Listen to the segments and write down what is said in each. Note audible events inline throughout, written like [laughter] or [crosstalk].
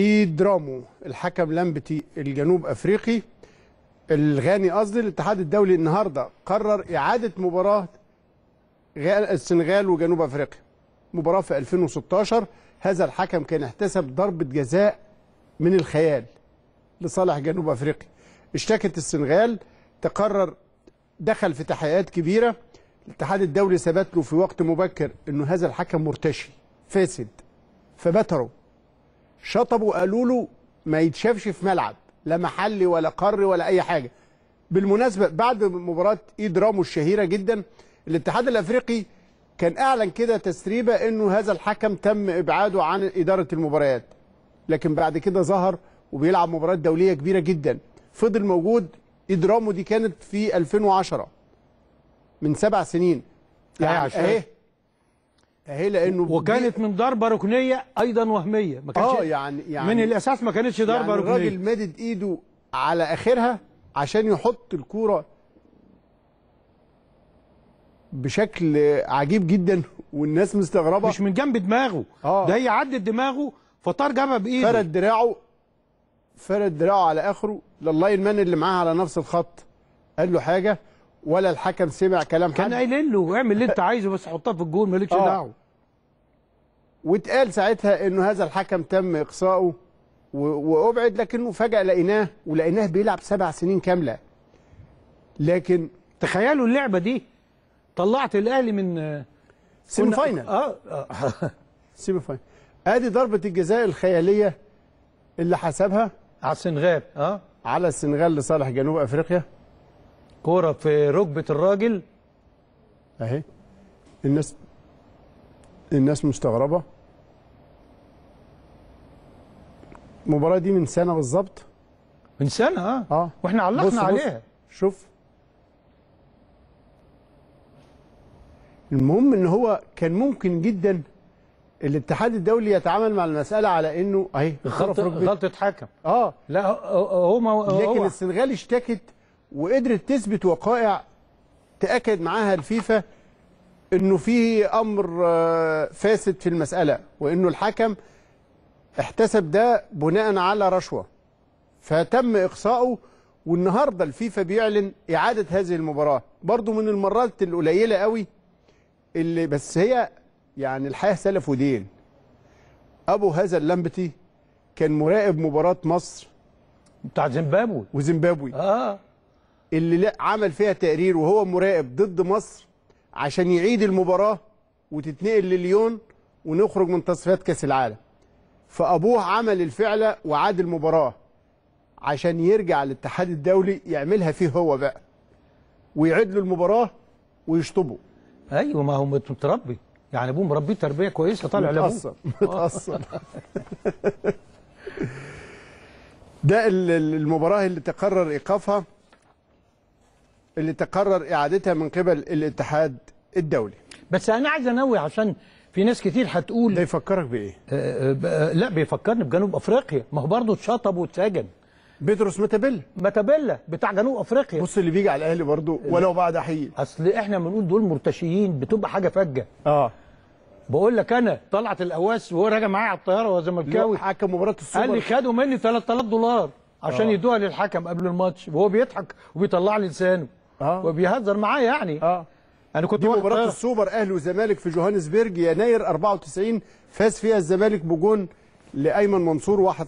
ايد رامو الحكم لمبتي الجنوب افريقي الغاني قصدي الاتحاد الدولي النهارده قرر اعاده مباراه السنغال وجنوب افريقيا مباراه في 2016 هذا الحكم كان احتسب ضربه جزاء من الخيال لصالح جنوب افريقيا اشتكت السنغال تقرر دخل في تحقيقات كبيره الاتحاد الدولي ثبت له في وقت مبكر انه هذا الحكم مرتشي فاسد فبتره شطبوا قالوا له ما يتشافش في ملعب لا محلي ولا قاري ولا اي حاجه بالمناسبه بعد مباراه ايد رامو الشهيره جدا الاتحاد الافريقي كان اعلن كده تسريبه انه هذا الحكم تم ابعاده عن اداره المباريات لكن بعد كده ظهر وبيلعب مباريات دوليه كبيره جدا فضل موجود ايد رامو دي كانت في 2010 من سبع سنين يعني اهي اهي لانه وكانت من ضربه ركنيه ايضا وهميه ما كانتش اه يعني يعني من الاساس ما كانتش ضربه يعني ركنيه الراجل مدد ايده على اخرها عشان يحط الكوره بشكل عجيب جدا والناس مستغربه مش من جنب دماغه آه. ده هي عدت دماغه فطار جابها بايده فرد دراعه فرد دراعه على اخره لللاين مان اللي معاه على نفس الخط قال له حاجه ولا الحكم سمع كلام كان حد كان قايل له اعمل اللي انت عايزه بس حطها في الجول مالكش آه. دعوه واتقال ساعتها انه هذا الحكم تم اقصائه وابعد لكنه فجاه لقيناه ولقيناه بيلعب سبع سنين كامله لكن تخيلوا اللعبه دي طلعت الاهلي من سيمي فاينل آه. [laughs] سيمي فاينل ادي ضربه الجزاء الخياليه اللي حسبها على السنغال اه على السنغال لصالح جنوب افريقيا كوره في ركبه الراجل اهي الناس الناس مستغربه المباراه دي من سنه بالظبط من سنه اه, آه. واحنا علقنا بص عليها شوف المهم ان هو كان ممكن جدا الاتحاد الدولي يتعامل مع المساله على انه اهي غلطه غلطه حكم اه لا هو, هو لكن السنغال اشتكت وقدرت تثبت وقائع تأكد معاها الفيفا انه في امر آه، فاسد في المسألة وانه الحكم احتسب ده بناء على رشوة فتم اقصائه والنهاردة الفيفا بيعلن اعادة هذه المباراة برضو من المرات القليلة قوي اللي بس هي يعني الحياة سلف ودين ابو هذا اللمبتي كان مراقب مباراة مصر بتاع زيمبابوي وزيمبابوي اه اللي عمل فيها تقرير وهو مراقب ضد مصر عشان يعيد المباراه وتتنقل لليون ونخرج من تصفيات كاس العالم فابوه عمل الفعله وعاد المباراه عشان يرجع للاتحاد الدولي يعملها فيه هو بقى ويعيد له المباراه ويشطبه ايوه ما هو متربي يعني ابوه مربيه تربيه كويسه طالع لابوه متأثر متأثر [laughs] ده المباراه اللي تقرر ايقافها اللي تقرر إعادتها من قبل الاتحاد الدولي بس أنا عايز أنوه عشان في ناس كتير هتقول ده يفكرك بإيه؟ آه، آه، آه، لا بيفكرني بجنوب أفريقيا ما هو برضه اتشطب واتسجن بيدروس متابيلا متابيلا بتاع جنوب افريقيا بص اللي بيجي على الاهلي برضه ولو بعد حين اصل احنا بنقول دول مرتشيين بتبقى حاجه فجه اه بقول لك انا طلعت القواس وهو راجع معايا على الطياره وهو زملكاوي حكم مباراه السوبر قال لي خدوا مني 3000 دولار عشان آه. يدوها للحكم قبل الماتش وهو بيضحك وبيطلع لي لسانه آه. وبيهزر معاه يعني اه انا كنت دي مباراه السوبر اهلي وزمالك في جوهانسبرج يناير 94 فاز فيها الزمالك بجون لايمن منصور 1-0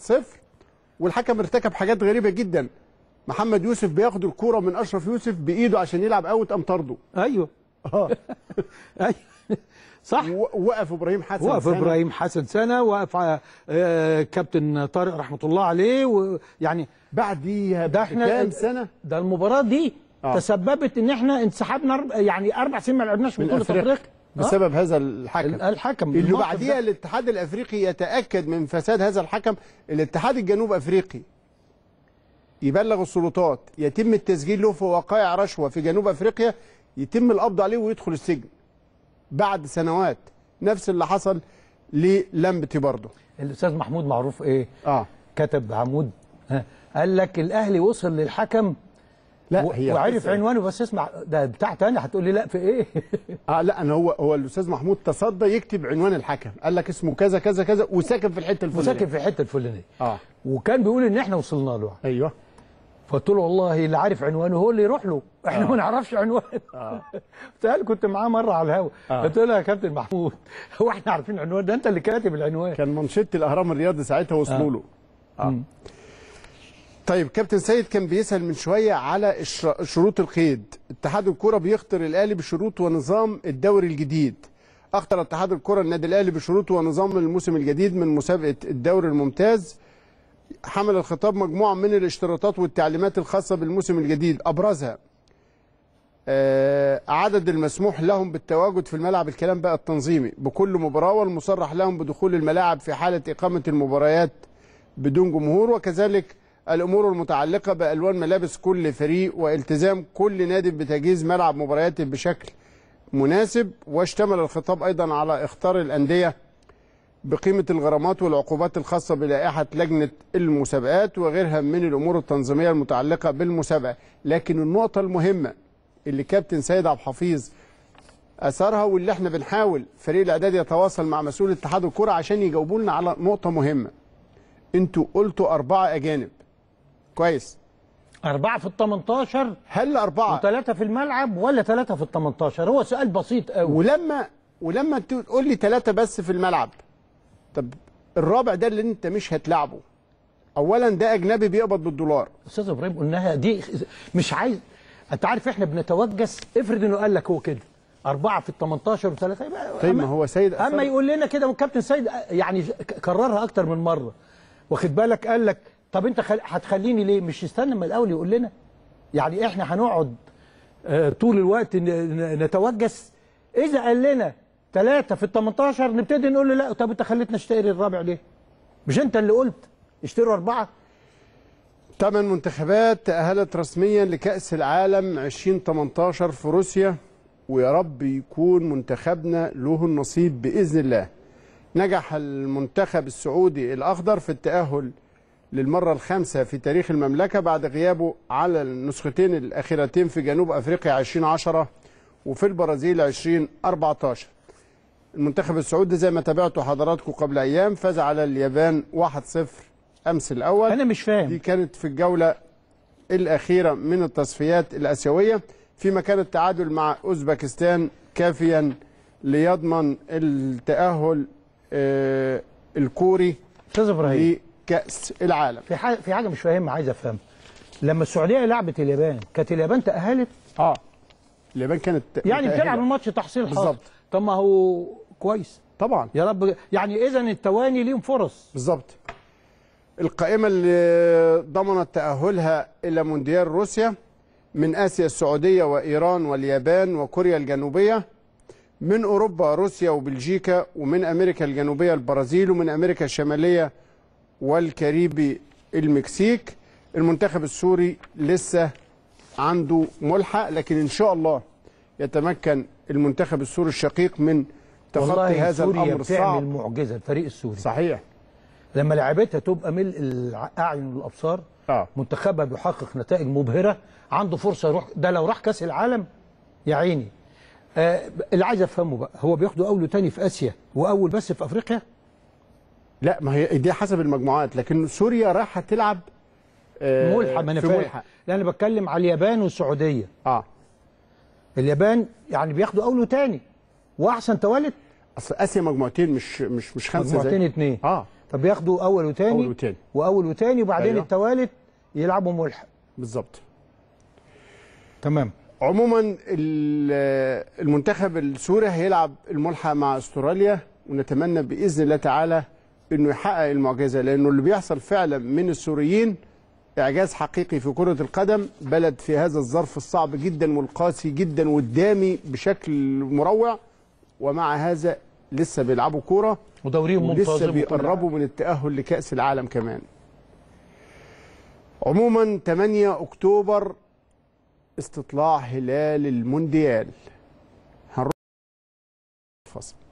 والحكم ارتكب حاجات غريبه جدا محمد يوسف بياخد الكوره من اشرف يوسف بايده عشان يلعب اوت قام طرده ايوه اه [laughs] ايوه صح وقف ابراهيم حسن وقف سنة. ابراهيم حسن سنه وقف آه، آه، كابتن طارق رحمه الله عليه ويعني بعديها ده احنا كام سنه ده المباراه دي آه. تسببت ان احنا انسحبنا يعني اربع سنين ما لعبناش بطوله افريقيا أفريق. آه. بسبب آه؟ هذا الحكم الحكم اللي بعديها الاتحاد الافريقي يتاكد من فساد هذا الحكم الاتحاد الجنوب افريقي يبلغ السلطات يتم التسجيل له في وقائع رشوه في جنوب افريقيا يتم القبض عليه ويدخل السجن بعد سنوات نفس اللي حصل للمبتي برضه الاستاذ محمود معروف ايه اه كتب عمود قال لك الاهلي وصل للحكم لا و... هي وعرف عنوانه بس اسمع ده بتاع تاني هتقول لي لا في ايه [laughs] اه لا انا هو هو الاستاذ محمود تصدى يكتب عنوان الحكم قال لك اسمه كذا كذا كذا وساكن في الحته الفلانيه وساكن في الحته الفلانيه اه وكان بيقول ان احنا وصلنا له ايوه فقلت له والله اللي عارف عنوانه هو اللي يروح له احنا آه. ما نعرفش عنوانه اه [laughs] كنت معاه مره على الهوا آه. قلت له يا كابتن محمود [laughs] هو احنا عارفين عنوان ده انت اللي كاتب العنوان كان منشط الاهرام الرياضي ساعتها وصلوا آه. له آه. آه. طيب كابتن سيد كان بيسال من شويه على شروط القيد اتحاد الكره بيخطر الاهلي بشروط ونظام الدوري الجديد اخطر اتحاد الكره النادي الاهلي بشروط ونظام الموسم الجديد من مسابقه الدوري الممتاز حمل الخطاب مجموعه من الاشتراطات والتعليمات الخاصه بالموسم الجديد ابرزها آه، عدد المسموح لهم بالتواجد في الملعب الكلام بقى التنظيمي بكل مباراه والمصرح لهم بدخول الملاعب في حاله اقامه المباريات بدون جمهور وكذلك الأمور المتعلقة بألوان ملابس كل فريق والتزام كل نادي بتجهيز ملعب مبارياته بشكل مناسب واشتمل الخطاب أيضا على إخطار الأندية بقيمة الغرامات والعقوبات الخاصة بلائحة لجنة المسابقات وغيرها من الأمور التنظيمية المتعلقة بالمسابقة لكن النقطة المهمة اللي كابتن سيد عبد الحفيظ أثرها واللي احنا بنحاول فريق الإعداد يتواصل مع مسؤول اتحاد الكرة عشان يجاوبوا لنا على نقطة مهمة انتوا قلتوا أربعة أجانب كويس أربعة في ال 18 هل أربعة وثلاثة في الملعب ولا ثلاثة في ال 18 هو سؤال بسيط قوي ولما ولما تقول لي ثلاثة بس في الملعب طب الرابع ده اللي أنت مش هتلعبه أولا ده أجنبي بيقبض بالدولار أستاذ إبراهيم قلناها دي مش عايز أنت عارف إحنا بنتوجس افرض إنه قال لك هو كده أربعة في ال 18 وثلاثة يبقى طيب ما هو سيد أما يقول لنا كده والكابتن سيد يعني كررها أكتر من مرة واخد بالك قال لك طب انت خل... هتخليني ليه مش استنى ما الاول يقول لنا يعني احنا هنقعد آه، طول الوقت نتوجس اذا قال لنا ثلاثة في ال 18 نبتدي نقول له لا طب انت خليتنا اشتري الرابع ليه؟ مش انت اللي قلت اشتروا أربعة ثمان منتخبات تأهلت رسميا لكأس العالم 2018 في روسيا ويا رب يكون منتخبنا له النصيب بإذن الله نجح المنتخب السعودي الأخضر في التأهل للمرة الخامسة في تاريخ المملكة بعد غيابه على النسختين الأخيرتين في جنوب أفريقيا 2010 وفي البرازيل 2014 المنتخب السعودي زي ما تابعته حضراتكم قبل أيام فاز على اليابان 1-0 أمس الأول أنا مش فاهم دي كانت في الجولة الأخيرة من التصفيات الآسيوية فيما كان التعادل مع أوزبكستان كافيا ليضمن التأهل آه، الكوري استاذ ابراهيم كاس العالم في حاجه في حاجه مش فاهمها عايز افهمها لما السعوديه لعبت اليابان كانت اليابان تاهلت اه اليابان كانت يعني بتلعب الماتش تحصيل حاصل طب ما هو كويس طبعا يا رب يعني اذا التواني ليهم فرص بالظبط القائمه اللي ضمنت تاهلها الى مونديال روسيا من اسيا السعوديه وايران واليابان وكوريا الجنوبيه من اوروبا روسيا وبلجيكا ومن امريكا الجنوبيه البرازيل ومن امريكا الشماليه والكاريبي المكسيك المنتخب السوري لسه عنده ملحق لكن ان شاء الله يتمكن المنتخب السوري الشقيق من تخطي هذا الامر الصعب بتعمل معجزه الفريق السوري صحيح لما لعبتها تبقى ملء الاعين والابصار آه. منتخبها بيحقق نتائج مبهره عنده فرصه يروح ده لو راح كاس العالم يا عيني آه اللي عايز افهمه بقى هو بياخدوا اول وتاني في اسيا واول بس في افريقيا لا ما هي دي حسب المجموعات لكن سوريا رايحه تلعب آه ملحق ما انا فاهم لا انا بتكلم على اليابان والسعوديه اه اليابان يعني بياخدوا اول وتاني واحسن توالت اصل اسيا مجموعتين مش مش مش خمسه مجموعتين اتنين اه طب بياخدوا اول وتاني اول وتاني واول وتاني وبعدين أيوة. التوالت يلعبوا ملحق بالظبط تمام عموما المنتخب السوري هيلعب الملحق مع استراليا ونتمنى باذن الله تعالى انه يحقق المعجزه لانه اللي بيحصل فعلا من السوريين اعجاز حقيقي في كره القدم بلد في هذا الظرف الصعب جدا والقاسي جدا والدامي بشكل مروع ومع هذا لسه بيلعبوا كوره ودوريهم ممتاز ولسه بيقربوا من التاهل لكاس العالم كمان عموما 8 اكتوبر استطلاع هلال المونديال هنروح فصل